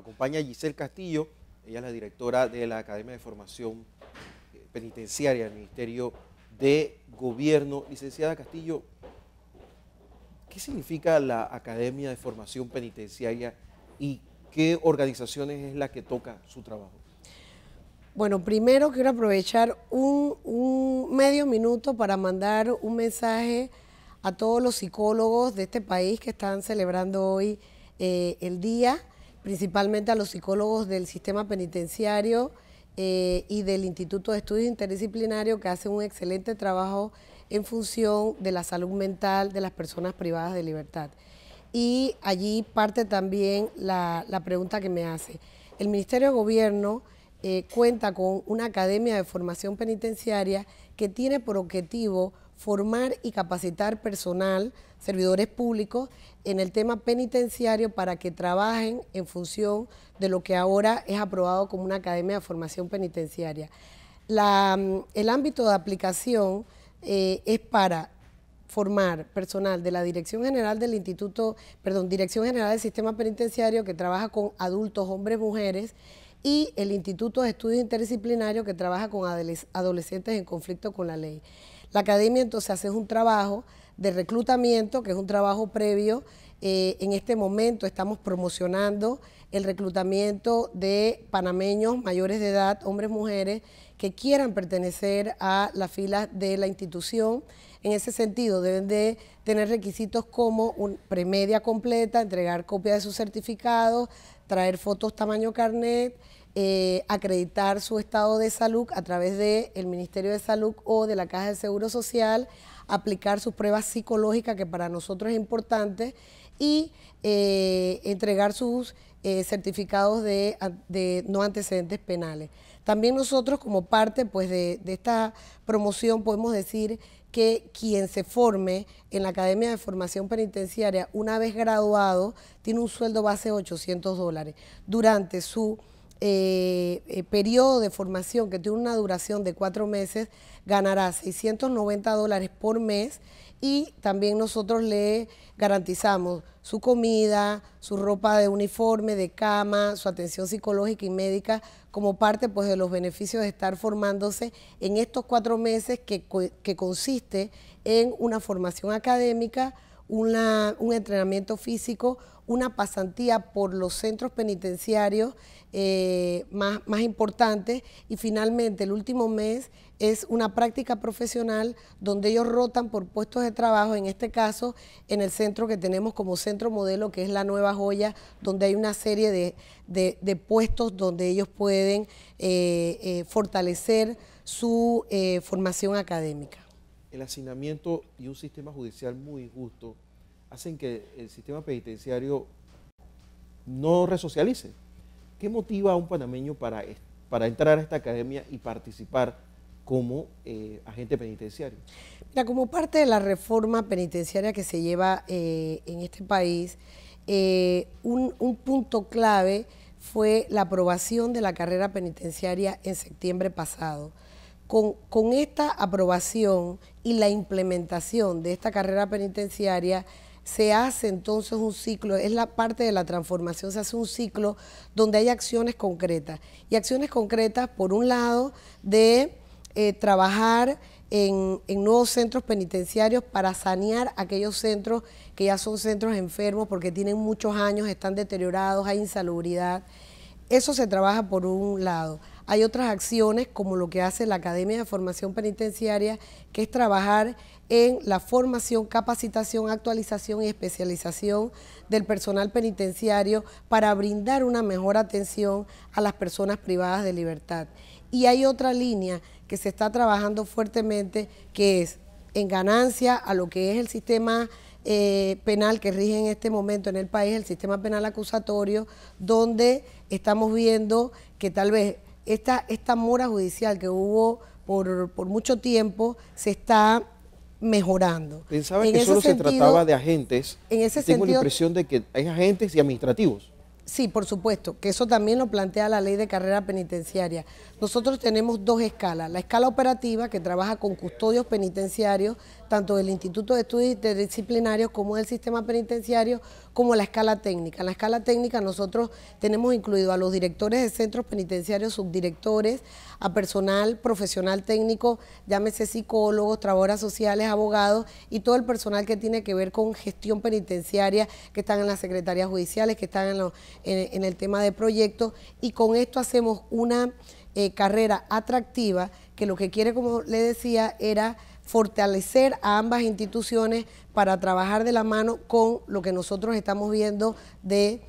acompaña Giselle Castillo, ella es la directora de la Academia de Formación eh, Penitenciaria del Ministerio de Gobierno. Licenciada Castillo, ¿qué significa la Academia de Formación Penitenciaria y qué organizaciones es la que toca su trabajo? Bueno, primero quiero aprovechar un, medio minuto para mandar un mensaje a todos los psicólogos de este país que están celebrando hoy eh, el día principalmente a los psicólogos del sistema penitenciario eh, y del Instituto de Estudios Interdisciplinarios que hacen un excelente trabajo en función de la salud mental de las personas privadas de libertad. Y allí parte también la, pregunta que me hace. El Ministerio de Gobierno eh, cuenta con una academia de formación penitenciaria que tiene por objetivo formar y capacitar personal, servidores públicos, en el tema penitenciario para que trabajen en función de lo que ahora es aprobado como una academia de formación penitenciaria. Mm, el ámbito de aplicación eh, es para formar personal de la Dirección General del Instituto, perdón, Dirección General del Sistema Penitenciario que trabaja con adultos, hombres, mujeres y el Instituto de Estudios Interdisciplinarios que trabaja con adolescentes en conflicto con la ley. La academia entonces hace un trabajo de reclutamiento, que es un trabajo previo. Eh, en este momento estamos promocionando el reclutamiento de panameños mayores de edad, hombres, mujeres, que quieran pertenecer a las filas de la institución. En ese sentido, deben de tener requisitos como un premedia completa, entregar copia de sus certificados, traer fotos tamaño carnet, eh, acreditar su estado de salud a través del Ministerio de Salud o de la Caja de Seguro Social, aplicar sus pruebas psicológicas, que para nosotros es importante, y eh, entregar sus eh, certificados de, no antecedentes penales. También nosotros como parte pues, de, de esta promoción podemos decir que quien se forme en la Academia de Formación Penitenciaria una vez graduado tiene un sueldo base de 800 dólares. Durante su eh, eh, periodo de formación que tiene una duración de cuatro meses, ganará 690 dólares por mes y también nosotros le garantizamos su comida, su ropa de uniforme, de cama, su atención psicológica y médica como parte pues, de los beneficios de estar formándose en estos cuatro meses que consiste en una formación académica, un entrenamiento físico, una pasantía por los centros penitenciarios eh, más, importantes y finalmente el último mes es una práctica profesional donde ellos rotan por puestos de trabajo, en este caso en el centro que tenemos como centro modelo, que es la Nueva Joya, donde hay una serie de, puestos donde ellos pueden eh, eh, fortalecer su formación académica el hacinamiento y un sistema judicial muy injusto hacen que el sistema penitenciario no resocialice. ¿Qué motiva a un panameño para, entrar a esta academia y participar como eh, agente penitenciario? Mira, como parte de la reforma penitenciaria que se lleva eh, en este país, eh, un punto clave fue la aprobación de la carrera penitenciaria en septiembre pasado con, esta aprobación y la implementación de esta carrera penitenciaria, se hace entonces un ciclo, es la parte de la transformación, se hace un ciclo donde hay acciones concretas. Y acciones concretas, por un lado, de eh, trabajar en, en, nuevos centros penitenciarios para sanear aquellos centros que ya son centros enfermos porque tienen muchos años, están deteriorados, hay insalubridad. Eso se trabaja por un lado. Hay otras acciones como lo que hace la Academia de Formación Penitenciaria, que es trabajar en la formación, capacitación, actualización y especialización del personal penitenciario para brindar una mejor atención a las personas privadas de libertad. Y hay otra línea que se está trabajando fuertemente, que es en ganancia a lo que es el sistema eh, penal que rige en este momento en el país, el sistema penal acusatorio, donde estamos viendo que tal vez esta, mora judicial que hubo por, mucho tiempo se está mejorando. Pensaba que solo se trataba de agentes. En ese Tengo la impresión de que hay agentes y administrativos. Sí, por supuesto, que eso también lo plantea la ley de carrera penitenciaria. Nosotros tenemos dos escalas, la escala operativa que trabaja con custodios penitenciarios tanto del Instituto de Estudios Interdisciplinarios como del sistema penitenciario, como la escala técnica. En la escala técnica nosotros tenemos incluido a los directores de centros penitenciarios, subdirectores, a personal profesional técnico, llámese psicólogos, trabajadores sociales, abogados y todo el personal que tiene que ver con gestión penitenciaria, que están en las secretarías judiciales, que están en, el tema de proyectos. Y con esto hacemos una eh, carrera atractiva que lo que quiere, como le decía, era fortalecer a ambas instituciones para trabajar de la mano con lo que nosotros estamos viendo de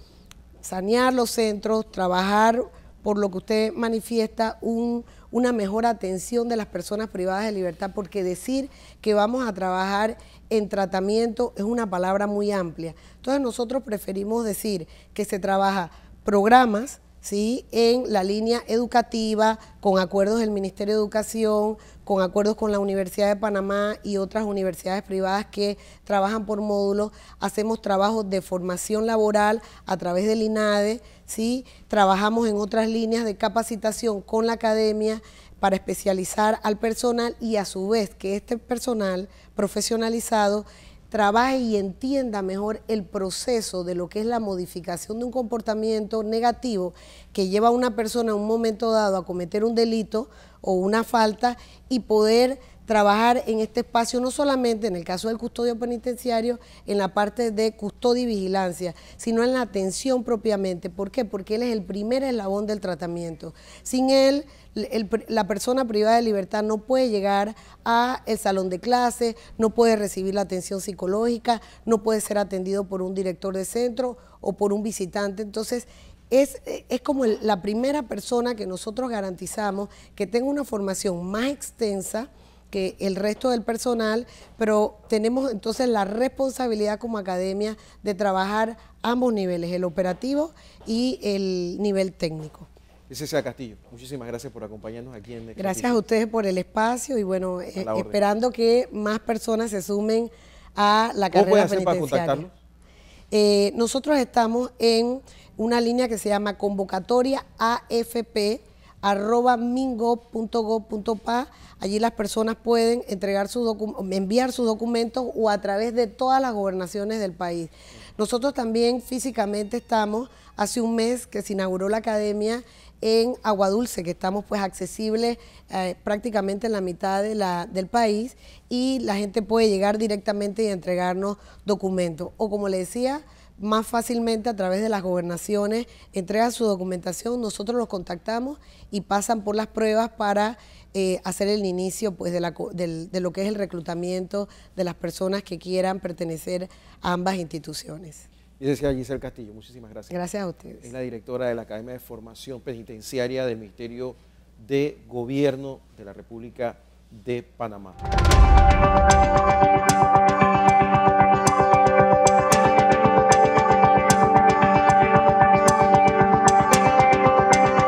sanear los centros, trabajar por lo que usted manifiesta una mejor atención de las personas privadas de libertad, porque decir que vamos a trabajar en tratamiento es una palabra muy amplia. Entonces nosotros preferimos decir que se trabaja programas, ¿sí? en la línea educativa, con acuerdos del Ministerio de Educación, con acuerdos con la Universidad de Panamá y otras universidades privadas que trabajan por módulos. Hacemos trabajos de formación laboral a través del INADE, ¿sí? trabajamos en otras líneas de capacitación con la academia para especializar al personal y a su vez que este personal profesionalizado trabaje y entienda mejor el proceso de lo que es la modificación de un comportamiento negativo que lleva a una persona en un momento dado a cometer un delito o una falta y poder trabajar en este espacio, no solamente en el caso del custodio penitenciario, en la parte de custodia y vigilancia, sino en la atención propiamente. ¿Por qué? Porque él es el primer eslabón del tratamiento. Sin él, la persona privada de libertad no puede llegar a el salón de clases, no puede recibir la atención psicológica, no puede ser atendido por un director de centro o por un visitante. Entonces, es, como la primera persona que nosotros garantizamos que tenga una formación más extensa, que el resto del personal, pero tenemos entonces la responsabilidad como academia de trabajar ambos niveles, el operativo y el nivel técnico. Cecilia Castillo, muchísimas gracias por acompañarnos aquí en... Gracias a ustedes por el espacio y bueno, eh, esperando que más personas se sumen a la ¿Cómo pueden hacer Para contactarnos? Eh, nosotros estamos en una línea que se llama Convocatoria AFP arroba Allí las personas pueden entregar enviar sus documentos o a través de todas las gobernaciones del país. Nosotros también físicamente estamos, hace un mes que se inauguró la academia en Aguadulce, que estamos pues accesibles eh, prácticamente en la mitad de la, del país y la gente puede llegar directamente y entregarnos documentos. O como le decía, más fácilmente a través de las gobernaciones, entregan su documentación, nosotros los contactamos y pasan por las pruebas para eh, hacer el inicio pues, de, lo que es el reclutamiento de las personas que quieran pertenecer a ambas instituciones. Y decía Giselle Castillo, muchísimas gracias. Gracias a ustedes. Es la directora de la Academia de Formación Penitenciaria del Ministerio de Gobierno de la República de Panamá.